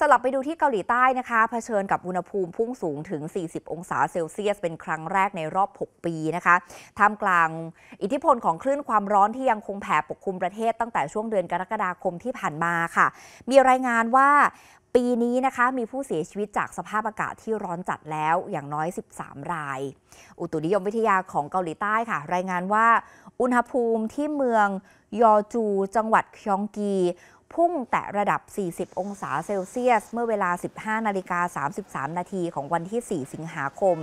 สลับไปดูที่เกาหลีใต้นะคะะเผชิญกับอุณหภูมิพุ่งสูงถึง 40 องศาเซลเซียส เป็นครั้งแรกในรอบ 6 ปีนะคะท่ามกลางอิทธิพลของคลื่นความร้อนที่ยังคงแผ่ปกคลุมประเทศตั้งแต่ช่วงเดือนกรกฎาคมที่ผ่านมาค่ะ มีรายงานว่าปีนี้นะคะมีผู้เสียชีวิตจากสภาพอากาศที่ร้อนจัดแล้วอย่างน้อย 13 ราย อุตุนิยมวิทยาของเกาหลีใต้ค่ะ รายงานว่า อุณหภูมิที่เมืองยอจู จังหวัดคยองกีพุ่งแตะระดับ 40 องศาเซลเซียส เมื่อเวลา 15 นาฬิกา 33 นาทีของวันที่ 4 สิงหาคม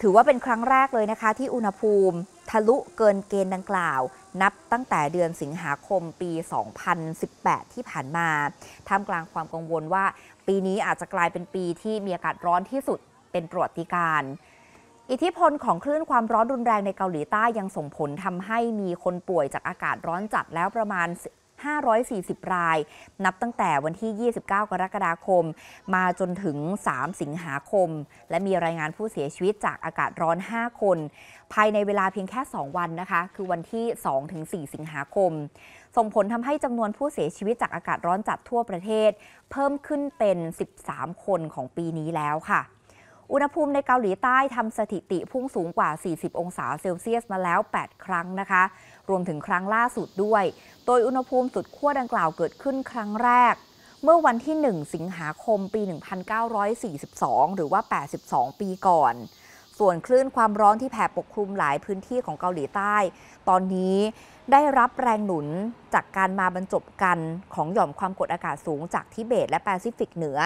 ถือว่าเป็นครั้งแรกเลยนะคะ ที่อุณหภูมิ ทะลุเกินเกณฑ์ดังกล่าว นับตั้งแต่เดือนสิงหาคมปี 2018 ที่ผ่านมา ท่ามกลางความกังวลว่า ปีนี้อาจจะกลายเป็นปีที่มีอากาศร้อนที่สุดเป็นประวัติการ อิทธิพลของคลื่นความร้อนรุนแรงในเกาหลีใต้ยังส่งผลทำให้มีคนป่วยจากอากาศร้อนจัดแล้วประมาณ540รายนับตั้งแต่วันที่ 29 กรกฎาคม มาจนถึง 3 สิงหาคม และมีรายงานผู้เสียชีวิตจากอากาศร้อน 5 คน ภายในเวลาเพียงแค่ 2 วันนะคะ คือวันที่ 2-4ถึงสิงหาคม ส่งผลทำให้จำนวนผู้เสียชีวิตจากอากาศร้อนจัดทั่วประเทศ เพิ่มขึ้นเป็น 13 คนของปีนี้แล้วค่ะอุณหภูมิในเกาหลีใต้ทำสถิติพุ่งสูงกว่า 40 องศาเซลเซียสมาแล้ว 8 ครั้งนะคะ รวมถึงครั้งล่าสุดด้วย โดยอุณหภูมิสุดขั้วดังกล่าวเกิดขึ้นครั้งแรก เมื่อวันที่ 1 สิงหาคมปี 1942 หรือว่า 82 ปีก่อน ส่วนคลื่นความร้อนที่แผ่ปกคลุมหลายพื้นที่ของเกาหลีใต้ ตอนนี้ได้รับแรงหนุนจากการมาบรรจบกันของหย่อมความกดอากาศสูงจากทิเบตและแปซิฟิกเหนือ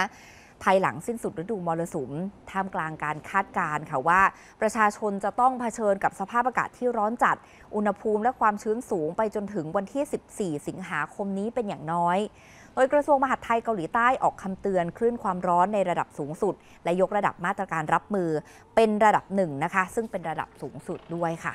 ภายหลังสิ้นสุดฤดูมรสุม ท่ามกลางการคาดการณ์ค่ะว่าประชาชนจะต้องเผชิญกับสภาพอากาศที่ร้อนจัด อุณหภูมิและความชื้นสูงไปจนถึงวันที่ 14 สิงหาคมนี้เป็นอย่างน้อย โดยกระทรวงมหาดไทยเกาหลีใต้ออกคำเตือนคลื่นความร้อนในระดับสูงสุด และยกระดับมาตรการรับมือเป็นระดับหนึ่งนะคะ ซึ่งเป็นระดับสูงสุดด้วยค่ะ